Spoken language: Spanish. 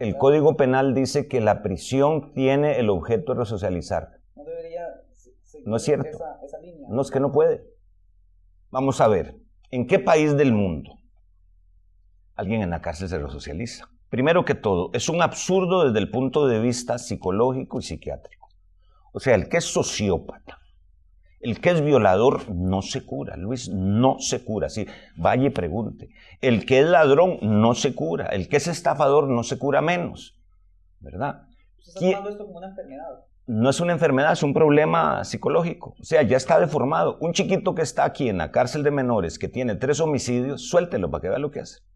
El Código Penal dice que la prisión tiene el objeto de resocializar. No debería no es cierto. esa línea. No es que no puede. Vamos a ver, ¿en qué país del mundo alguien en la cárcel se resocializa? Primero que todo, es un absurdo desde el punto de vista psicológico y psiquiátrico. O sea, el que es sociópata, el que es violador no se cura, Luis, no se cura. Sí, vaya y pregunte. El que es ladrón no se cura. El que es estafador no se cura menos. ¿Verdad? esto como una enfermedad. No es una enfermedad, es un problema psicológico. O sea, ya está deformado. Un chiquito que está aquí en la cárcel de menores, que tiene tres homicidios, suéltelo para que vea lo que hace.